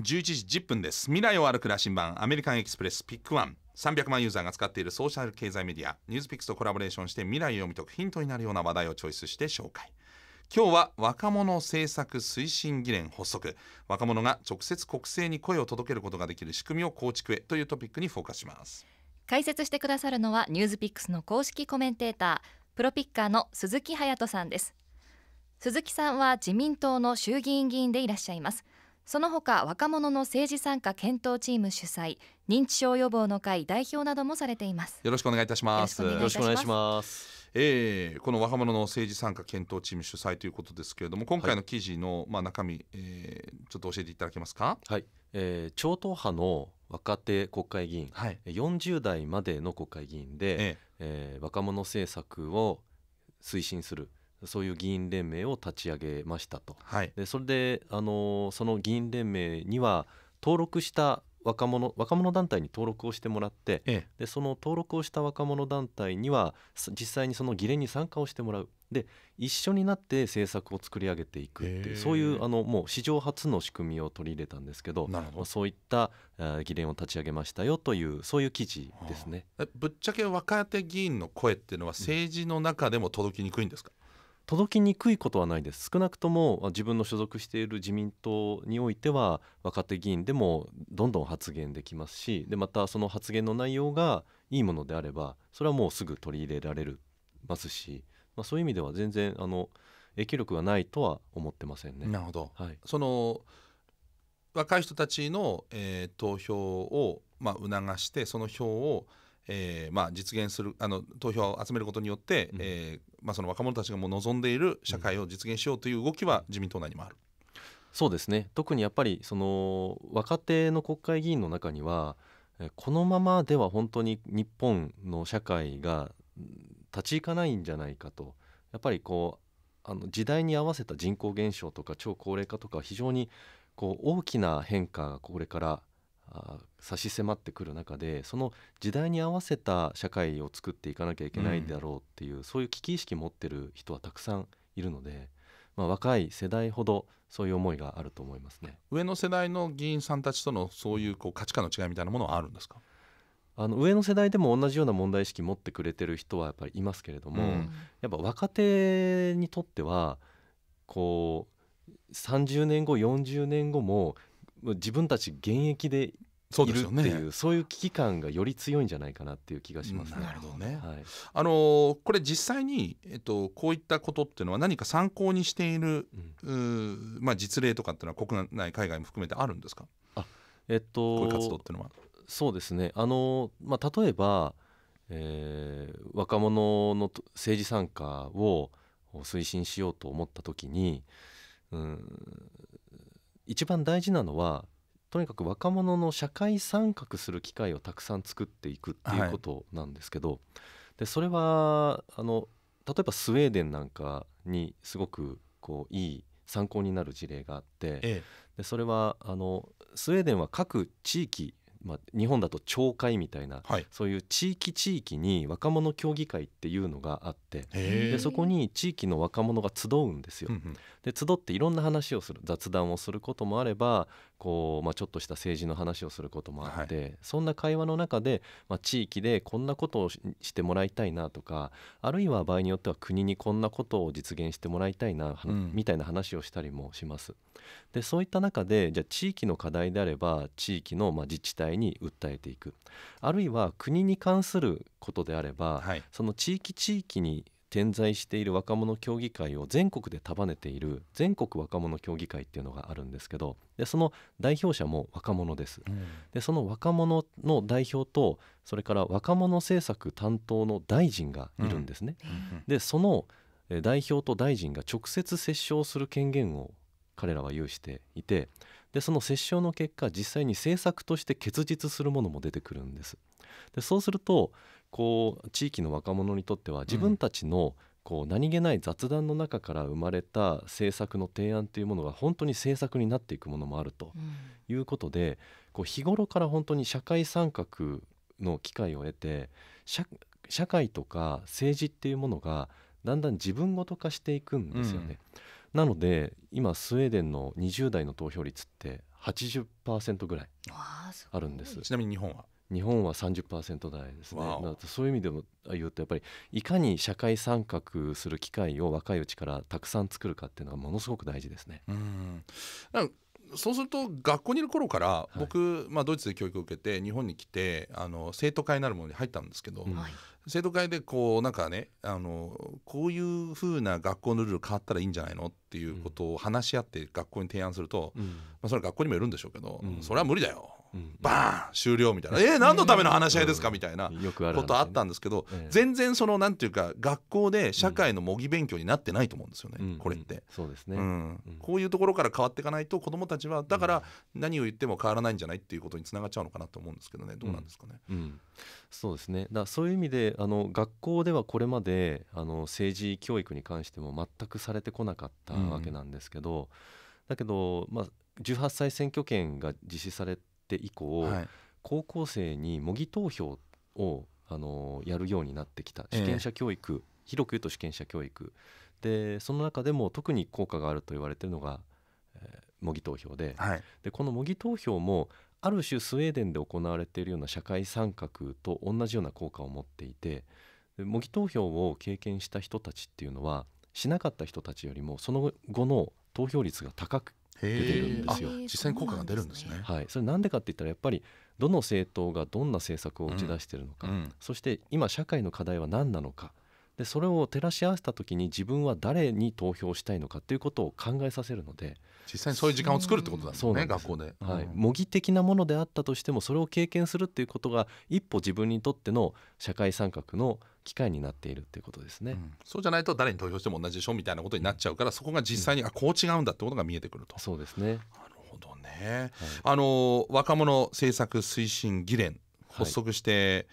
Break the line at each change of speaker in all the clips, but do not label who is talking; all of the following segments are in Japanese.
11時10分です未来を歩く羅針盤アメリカンエキスプレスピックワン300万ユーザーが使っているソーシャル経済メディアニュースピックスとコラボレーションして未来を読み解くヒントになるような話題をチョイスして紹介今日は若者政策推進議連発足若者が直接国政に声を届けることができる仕組みを構築へというトピックにフォーカスします解説してくださるのはニュースピックスの公式コメンテータープロピッカーの鈴木隼人さんです鈴木さんは自民党の衆議院議員でいらっしゃいますその他若者の政治参加検討チーム主催認知症予防の会代表などもされていますよろしくお願いいたしますよろしくお願いしますえー、この若者の政治参加検討チーム主催ということですけれども今回の記事の、はい、まあ、中身、えー、ちょっと教えていただけますか、はいえー、超党派の若手国会議員、はい、40代までの
国会議員で、えええー、若者政策を推進するそういう議員連盟を立ち上げましたと、はい、でそれであのその議員連盟には登録した若者若者団体に登録をしてもらって、ええ、でその登録をした若者団体には実際にその議連に参加をしてもらうで一緒になって政策を作り上げていくっていうそういうあのもう史上初の仕組みを取り入れたんですけどまあ、そういった議連を立ち上げましたよというそういう記事ですね、はあ、ぶっちゃけ若手議員の声っていうのは政治の中でも届きにくいんですか、うん届きにくいことはないです少なくとも自分の所属している自民党においては若手議員でもどんどん発言できますしでまたその発言の内容がいいものであればそれはもうすぐ取り入れられますし、まあ、そういう意味では全然あの影響力がないとは思ってませんね。なるほど、はい、
その若い人たちの、えー、投票を、まあ、促してその票を、えーまあ、実現するあの投票を集めることによって、うん、えー、まあ、その若者たちがもう望んでいる社会を実現しようという動きは自民党内にもある。そうですね特にやっぱりその
若手の国会議員の中にはこのままでは本当に日本の社会が立ち行かないんじゃないかとやっぱりこうあの時代に合わせた人口減少とか超高齢化とか非常にこう大きな変化がこれから差し迫ってくる中でその時代に合わせた社会を作っていかなきゃいけないんだろうっていう、うん、そういう危機意識持ってる人はたくさんいるので、まあ、若い世代ほどそういう思いがあると思いますね
上の世代の
議員さんたちとのそういうこう価値観の違いみたいなものはあるんですかあの上の世代でも同じような問題意識持ってくれてる人はやっぱりいますけれども、うん、やっぱ若手にとってはこう30年後40年後も自分たち現役でいるっていう、ね、そういう危機感がより強いんじゃないかなっていう気がしますね。なるほどね、はい、
あのこれ実際に、えっと、こういったことっていうのは何か参考にしている、うん、まあ、実例とかっていうのは国内海外も含めてあるんですかあ、
えっと、こういう活動っていう
のはそうですねあのまあ、例えば、
えー、若者の政治参加を推進しようと思った時に、うん、一番大事なのはとにかく若者の社会参画する機会をたくさん作っていくっていうことなんですけど、はい、でそれはあの例えばスウェーデンなんかにすごくこういい参考になる事例があって、ええ、でそれはあのスウェーデンは各地域まあ、日本だと町会みたいな、はい、そういう地域地域に若者協議会っていうのがあってでそこに地域の若者が集うんですよ。で集っていろんな話をする雑談をすることもあればこう、まあ、ちょっとした政治の話をすることもあって、はい、そんな会話の中で、まあ、地域でこんなことをしてもらいたいなとかあるいは場合によっては国にこんなことを実現してもらいたいな、うん、みたいな話をしたりもします。でそういった中でじゃあ地域の課題であれば地域のまあ自治体に訴えていくあるいは国に関することであれば、はい、その地域地域に点在している若者協議会を全国で束ねている全国若者協議会っていうのがあるんですけどでその代表者も若者です、うん、でその若者の代表とそれから若者政策担当の大臣がいるんですね、うん、でその代表と大臣が直接折衝する権限を彼らは有していてでその折衝の結果実際に政策として結実するものも出てくるんですでそうするとこう地域の若者にとっては自分たちの、こう何気ない雑談の中から生まれた政策の提案というものが本当に政策になっていくものもあるということで、こう日頃から本当に社会参画の機会を得て社会とか政治っていうものがだんだん自分ごと化していくんですよね。なので今スウェーデンの20代の投票率って80%ぐらいあるんです。ちなみに日本は日本は30%台ですねそういう意味でも言うとやっぱりいかに社会参画する機会を若いうちからたくさん作るかっていうのはものすごく大事ですね。
うんんそうすると学校にいる頃から僕、はい、まあ、ドイツで教育を受けて日本に来てあの生徒会なるものに入ったんですけど、はい、生徒会でこうなんかねあのこういうふうな学校のルール変わったらいいんじゃないのっていうことを話し合って学校に提案すると、うん、まあ、それは学校にもよるんでしょうけど、うん、それは無理だよバーン終了みたいな「えー、何のための話し合いですか?」みたいなことあったんですけど全然そのなんていうか学校で社会の模擬勉強になってないと思うんですよねこれって。そうですねこういうところから変わっていかないと子どもたちはだから何を言っても変わらないんじゃないっていうことにつながっちゃうのかなと思うんですけどねどうなんですかね。
そうですねだそういう意味であの学校ではこれまであの政治教育に関しても全くされてこなかったわけなんですけど、だけど、まあ、18歳選挙権が実施されてって以降、はい、高校生に模擬投票をあのやるようになってきた主権者教育、えー、広く言うと主権者教育でその中でも特に効果があると言われているのが、えー、模擬投票ではい、でこの模擬投票もある種スウェーデンで行われているような社会参画と同じような効果を持っていて模擬投票を経験した人たちっていうのはしなかった人たちよりもその後の投票率が高く出てるんですよ。実際に効果が出るんですね。はい、それなんでかって言ったらやっぱりどの政党がどんな政策を打ち出しているのか、うん、そして今社会の課題は何なのか。でそれを照らし合わせた時に自分は誰に投票したいのかということを考えさせるので実際にそういう時間を作るってこともんね、ん、学校で、はい、模擬的なものであったとしてもそれを経験するっていうことが一歩自分にとっての社会参画の機会になっているということです
ね、うん、そうじゃないと誰に投票しても同じでしょみたいなことになっちゃうからそこが実際に、うん、あこう違うんだってことが見えてくると。そうですねなるほどね、はい、あの若者政策推進議連発足して、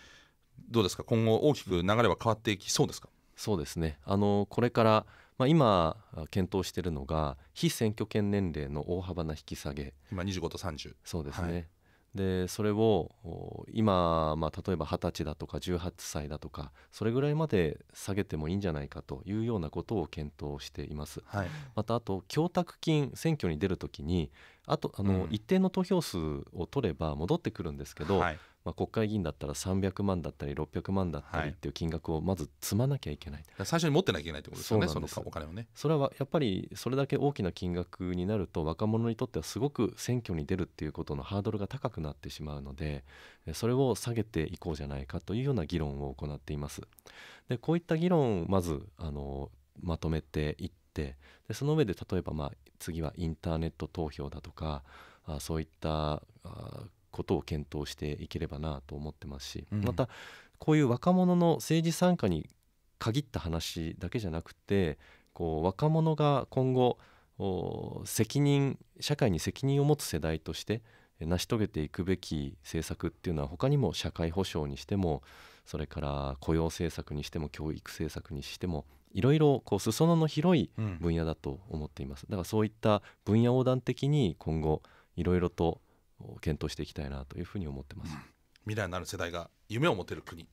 はい、どうですか今後大きく流れは変わっていきそうですかそうですねあのこれからまあ、今
検討しているのが非選挙権年齢の大幅な引き下げ今25と30そうですね、はい、でそれを今、まあ、例えば二十歳だとか18歳だとかそれぐらいまで下げてもいいんじゃないかというようなことを検討しています、はい、またあと供託金選挙に出るときにあとあの、うん、一定の投票数を取れば戻ってくるんですけど、はいまあ、国会議員だったら300万だったり600万だったりっていう金額をまず積まなきゃいけない、
はい、最初に持ってなきゃいけないってことですよねそのお金をね
それはやっぱりそれだけ大きな金額になると若者にとってはすごく選挙に出るっていうことのハードルが高くなってしまうのでそれを下げていこうじゃないかというような議論を行っていますでこういった議論をまずあのまとめていってでその上で例えばまあ次はインターネット投票だとかあそういったあことを検討していければなと思ってますし、うん、またこういう若者の政治参加に限った話だけじゃなくてこう若者が今後責任社会に責任を持つ世代として成し遂げていくべき政策っていうのは他にも社会保障にしてもそれから雇用政策にしても教育政策にしてもいろいろこう裾野の広い分野だと思っています、だからそういった分野横断的に今後いろいろと検討していきたいなというふうに思ってます、うん、
未来のある世代が夢を持てる国、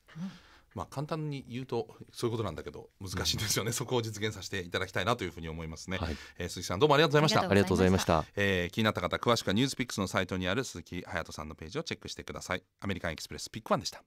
まあ、簡単に言うとそういうことなんだけど難しいんですよね、うん、そこを実現させていただきたいなというふうに思いますね、はい、えー、鈴木さんどうもありがとうございましたありがとうございました、えー、気になった方詳しくはニュースピックスのサイトにある鈴木隼人さんのページをチェックしてくださいアメリカンエキスプレスピックワンでした